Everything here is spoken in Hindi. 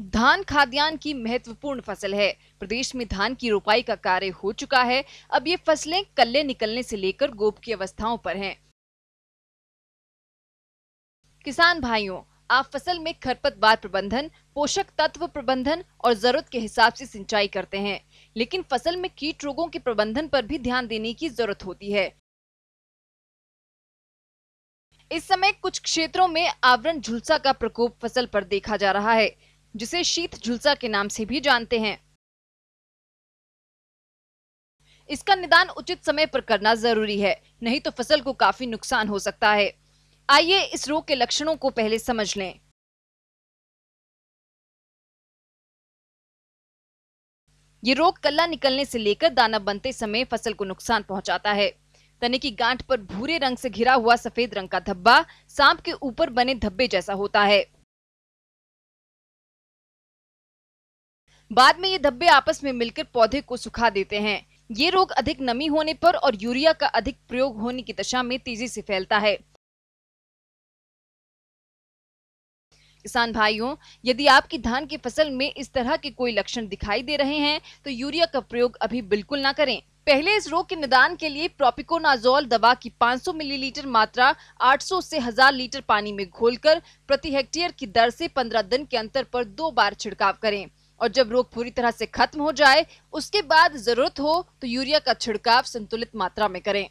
धान खाद्यान्न की महत्वपूर्ण फसल है प्रदेश में धान की रोपाई का कार्य हो चुका है अब ये फसलें कल्ले निकलने से लेकर गोप की अवस्थाओं पर हैं। किसान भाइयों आप फसल में खरपतवार प्रबंधन पोषक तत्व प्रबंधन और जरूरत के हिसाब से सिंचाई करते हैं लेकिन फसल में कीट रोगों के प्रबंधन पर भी ध्यान देने की जरूरत होती है इस समय कुछ क्षेत्रों में आवरण झुलसा का प्रकोप फसल पर देखा जा रहा है जिसे शीत झुलसा के नाम से भी जानते हैं इसका निदान उचित समय पर करना जरूरी है नहीं तो फसल को काफी नुकसान हो सकता है आइए इस रोग के लक्षणों को पहले समझ लें ये रोग कल्ला निकलने से लेकर दाना बनते समय फसल को नुकसान पहुंचाता है तने की गांठ पर भूरे रंग से घिरा हुआ सफेद रंग का धब्बा सांप के ऊपर बने धब्बे जैसा होता है बाद में ये धब्बे आपस में मिलकर पौधे को सुखा देते हैं ये रोग अधिक नमी होने पर और यूरिया का अधिक प्रयोग होने की दशा में तेजी से फैलता है किसान भाइयों यदि आपकी धान की फसल में इस तरह के कोई लक्षण दिखाई दे रहे हैं तो यूरिया का प्रयोग अभी बिल्कुल ना करें पहले इस रोग के निदान के लिए प्रोपिकोनाजोल दवा की 500 मिलीलीटर मात्रा 800 से 1000 लीटर पानी में घोलकर प्रति हेक्टेयर की दर से 15 दिन के अंतर पर दो बार छिड़काव करें और जब रोग पूरी तरह से खत्म हो जाए उसके बाद जरूरत हो तो यूरिया का छिड़काव संतुलित मात्रा में करें